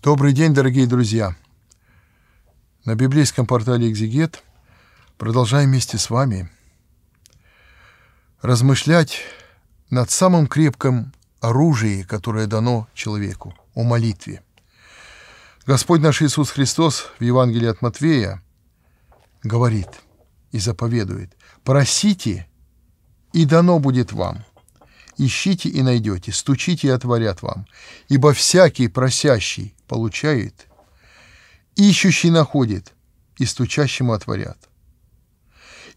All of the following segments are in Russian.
Добрый день, дорогие друзья! На библейском портале «Экзегет» продолжаем вместе с вами размышлять над самым крепким оружием, которое дано человеку – о молитве. Господь наш Иисус Христос в Евангелии от Матвея говорит и заповедует «Просите, и дано будет вам». Ищите и найдете, стучите и отворят вам. Ибо всякий просящий получает, ищущий находит, и стучащему отворят.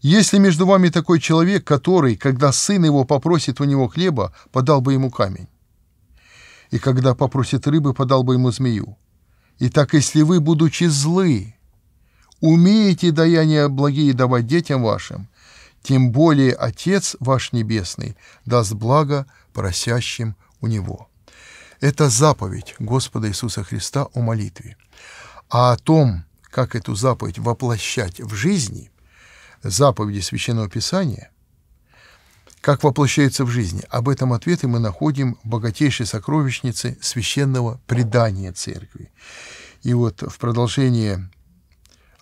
Если между вами такой человек, который, когда сын его попросит у него хлеба, подал бы ему камень, и когда попросит рыбы, подал бы ему змею. И так, если вы, будучи злы, умеете даяние благие давать детям вашим, тем более Отец ваш Небесный даст благо просящим у Него». Это заповедь Господа Иисуса Христа о молитве. А о том, как эту заповедь воплощать в жизни, заповеди Священного Писания, как воплощается в жизни, об этом ответы мы находим в богатейшей сокровищнице священного предания Церкви. И вот в продолжение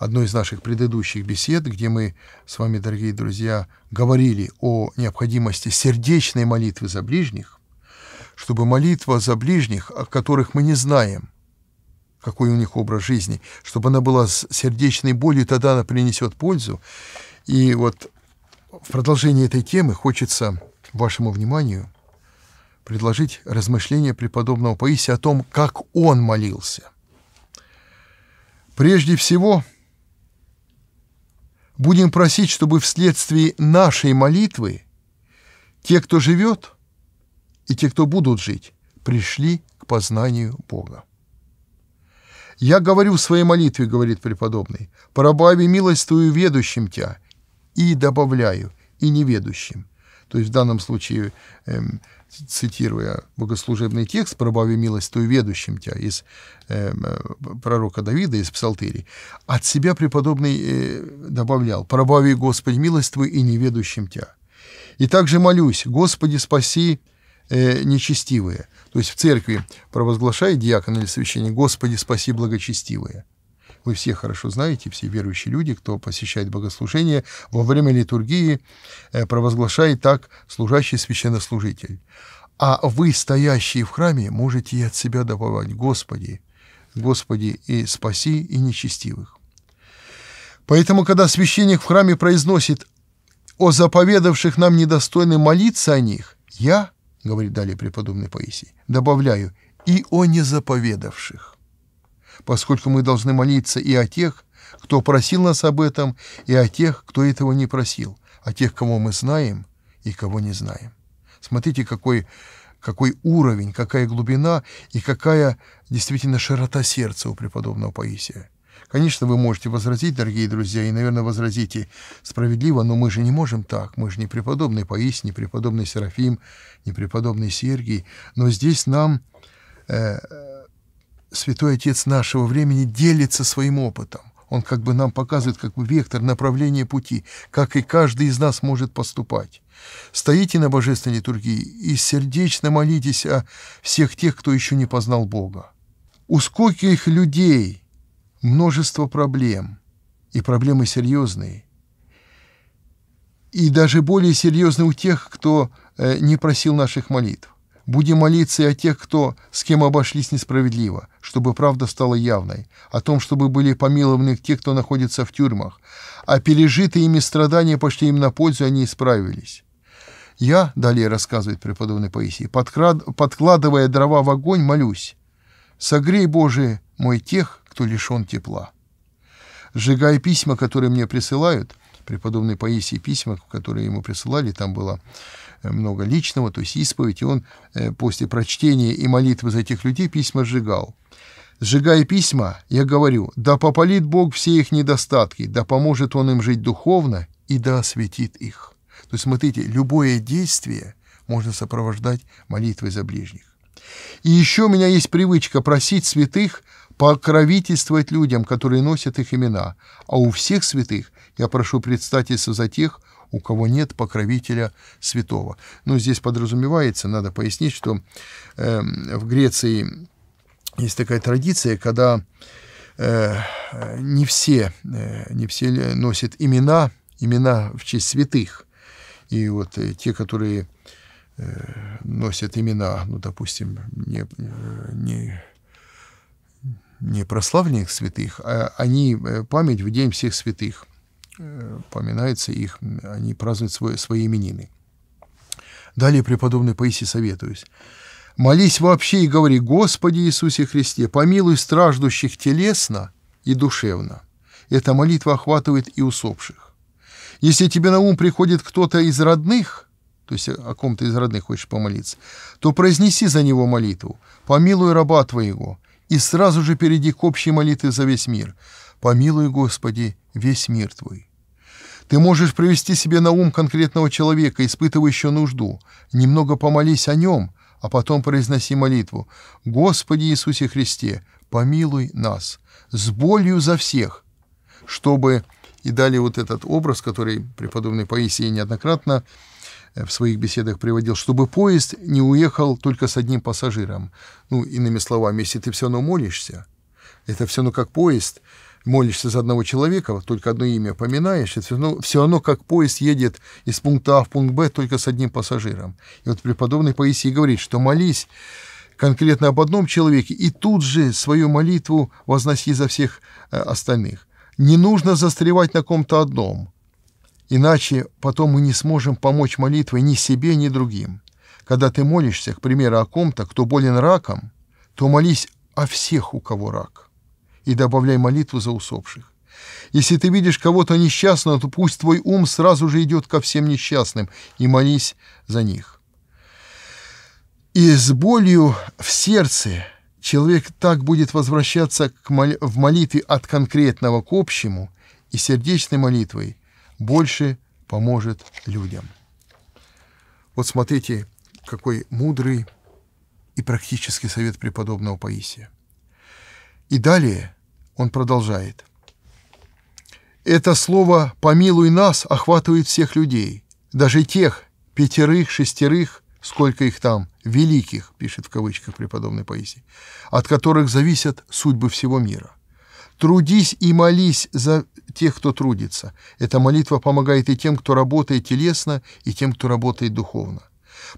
одной из наших предыдущих бесед, где мы с вами, дорогие друзья, говорили о необходимости сердечной молитвы за ближних, чтобы молитва за ближних, о которых мы не знаем, какой у них образ жизни, чтобы она была с сердечной болью, тогда она принесет пользу. И вот в продолжении этой темы хочется вашему вниманию предложить размышление преподобного Паисия о том, как он молился. Прежде всего, будем просить, чтобы вследствие нашей молитвы те, кто живет, и те, кто будут жить, пришли к познанию Бога. «Я говорю в своей молитве, — говорит преподобный, — пробави милость твою ведущим тебя, и добавляю, и неведущим, то есть в данном случае, эм, цитируя богослужебный текст «Пробави милостью ведущим тебя» из эм, пророка Давида, из Псалтири. от себя преподобный э, добавлял «Пробави, Господь, милость твою и неведущим тебя». И также молюсь «Господи, спаси э, нечестивые». То есть в церкви провозглашает диакон или священник «Господи, спаси благочестивые» вы все хорошо знаете, все верующие люди, кто посещает богослужение, во время литургии э, провозглашает так служащий священнослужитель. А вы, стоящие в храме, можете и от себя добавлять «Господи, Господи, и спаси и нечестивых». Поэтому, когда священник в храме произносит «О заповедавших нам недостойны молиться о них», я, говорит далее преподобный Паисий, добавляю «и о незаповедавших» поскольку мы должны молиться и о тех, кто просил нас об этом, и о тех, кто этого не просил, о тех, кого мы знаем и кого не знаем. Смотрите, какой, какой уровень, какая глубина и какая действительно широта сердца у преподобного Паисия. Конечно, вы можете возразить, дорогие друзья, и, наверное, возразите справедливо, но мы же не можем так, мы же не преподобный Паисий, не преподобный Серафим, не преподобный Сергий, но здесь нам э, святой отец нашего времени делится своим опытом. Он как бы нам показывает как бы вектор направления пути, как и каждый из нас может поступать. Стоите на божественной литургии и сердечно молитесь о всех тех, кто еще не познал Бога. У скольких людей множество проблем, и проблемы серьезные, и даже более серьезные у тех, кто э, не просил наших молитв. Будем молиться и о тех, кто с кем обошлись несправедливо, чтобы правда стала явной, о том, чтобы были помилованы те, кто находится в тюрьмах, а пережитые ими страдания пошли им на пользу, они исправились. Я, далее рассказывает преподобный Паисий, подкрад, подкладывая дрова в огонь, молюсь, «Согрей, Боже, мой тех, кто лишен тепла». Сжигая письма, которые мне присылают, преподобной Паисии письма, которые ему присылали, там было э, много личного, то есть исповедь, и он э, после прочтения и молитвы за этих людей письма сжигал. Сжигая письма, я говорю, да пополит Бог все их недостатки, да поможет Он им жить духовно и да осветит их. То есть, смотрите, любое действие можно сопровождать молитвой за ближних. И еще у меня есть привычка просить святых покровительствовать людям, которые носят их имена. А у всех святых я прошу предстательства за тех, у кого нет покровителя святого. Ну, здесь подразумевается, надо пояснить, что э, в Греции есть такая традиция, когда э, не, все, э, не все носят имена, имена в честь святых. И вот э, те, которые Э, носят имена, ну, допустим, не, не, не прославленных святых, а они э, память в День всех святых, э, поминается их, они празднуют свой, свои именины. Далее преподобный Паисий советуюсь. Молись вообще и говори, Господи Иисусе Христе, помилуй страждущих телесно и душевно. Эта молитва охватывает и усопших. Если тебе на ум приходит кто-то из родных – то есть э, о ком-то из родных хочешь помолиться, то произнеси за него молитву, помилуй раба твоего, и сразу же перейди к общей молитве за весь мир. Помилуй, Господи, весь мир твой. Ты можешь привести себе на ум конкретного человека, испытывающего нужду. Немного помолись о нем, а потом произноси молитву. «Господи Иисусе Христе, помилуй нас с болью за всех, чтобы...» И далее вот этот образ, который преподобный Паисий неоднократно Э, в своих беседах приводил, чтобы поезд не уехал только с одним пассажиром. Ну, иными словами, если ты все равно молишься, это все равно как поезд, молишься за одного человека, только одно имя поминаешь, это все равно, все равно как поезд едет из пункта А в пункт Б только с одним пассажиром. И вот преподобный Паисий говорит, что молись конкретно об одном человеке и тут же свою молитву возноси за всех э, остальных. Не нужно застревать на ком-то одном – Иначе потом мы не сможем помочь молитвой ни себе, ни другим. Когда ты молишься, к примеру, о ком-то, кто болен раком, то молись о всех, у кого рак, и добавляй молитву за усопших. Если ты видишь кого-то несчастного, то пусть твой ум сразу же идет ко всем несчастным и молись за них. И с болью в сердце человек так будет возвращаться к мол... в молитве от конкретного к общему и сердечной молитвой больше поможет людям. Вот смотрите, какой мудрый и практический совет преподобного Паисия. И далее он продолжает. Это слово «помилуй нас» охватывает всех людей, даже тех пятерых, шестерых, сколько их там, великих, пишет в кавычках преподобный Паисий, от которых зависят судьбы всего мира. Трудись и молись за тех, кто трудится. Эта молитва помогает и тем, кто работает телесно, и тем, кто работает духовно.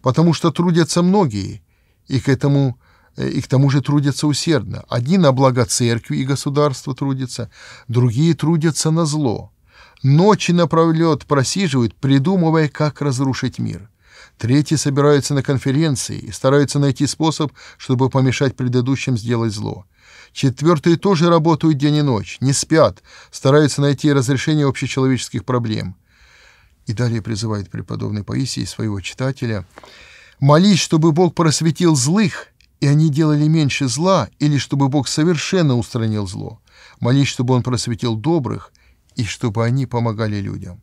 Потому что трудятся многие, и к этому э, и к тому же трудятся усердно. Одни на благо церкви и государства трудятся, другие трудятся на зло. Ночи напролет просиживают, придумывая, как разрушить мир. Третьи собираются на конференции и стараются найти способ, чтобы помешать предыдущим сделать зло. Четвертые тоже работают день и ночь, не спят, стараются найти разрешение общечеловеческих проблем. И далее призывает преподобный Паисий своего читателя «Молись, чтобы Бог просветил злых, и они делали меньше зла, или чтобы Бог совершенно устранил зло. Молись, чтобы Он просветил добрых, и чтобы они помогали людям».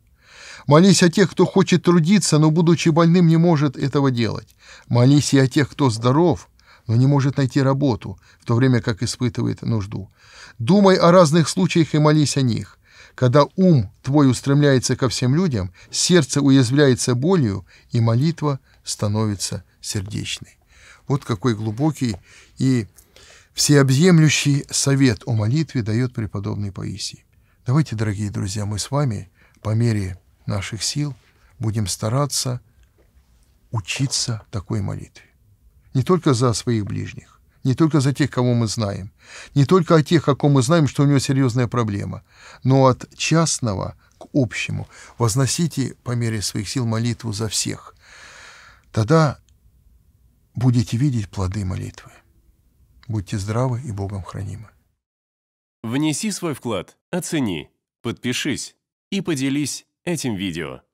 Молись о тех, кто хочет трудиться, но, будучи больным, не может этого делать. Молись и о тех, кто здоров, но не может найти работу, в то время как испытывает нужду. Думай о разных случаях и молись о них. Когда ум твой устремляется ко всем людям, сердце уязвляется болью, и молитва становится сердечной. Вот какой глубокий и всеобъемлющий совет о молитве дает преподобный Паисий. Давайте, дорогие друзья, мы с вами по мере наших сил будем стараться учиться такой молитве не только за своих ближних, не только за тех, кого мы знаем, не только о тех, о ком мы знаем, что у него серьезная проблема, но от частного к общему. Возносите по мере своих сил молитву за всех. Тогда будете видеть плоды молитвы. Будьте здравы и Богом хранимы. Внеси свой вклад, оцени, подпишись и поделись этим видео.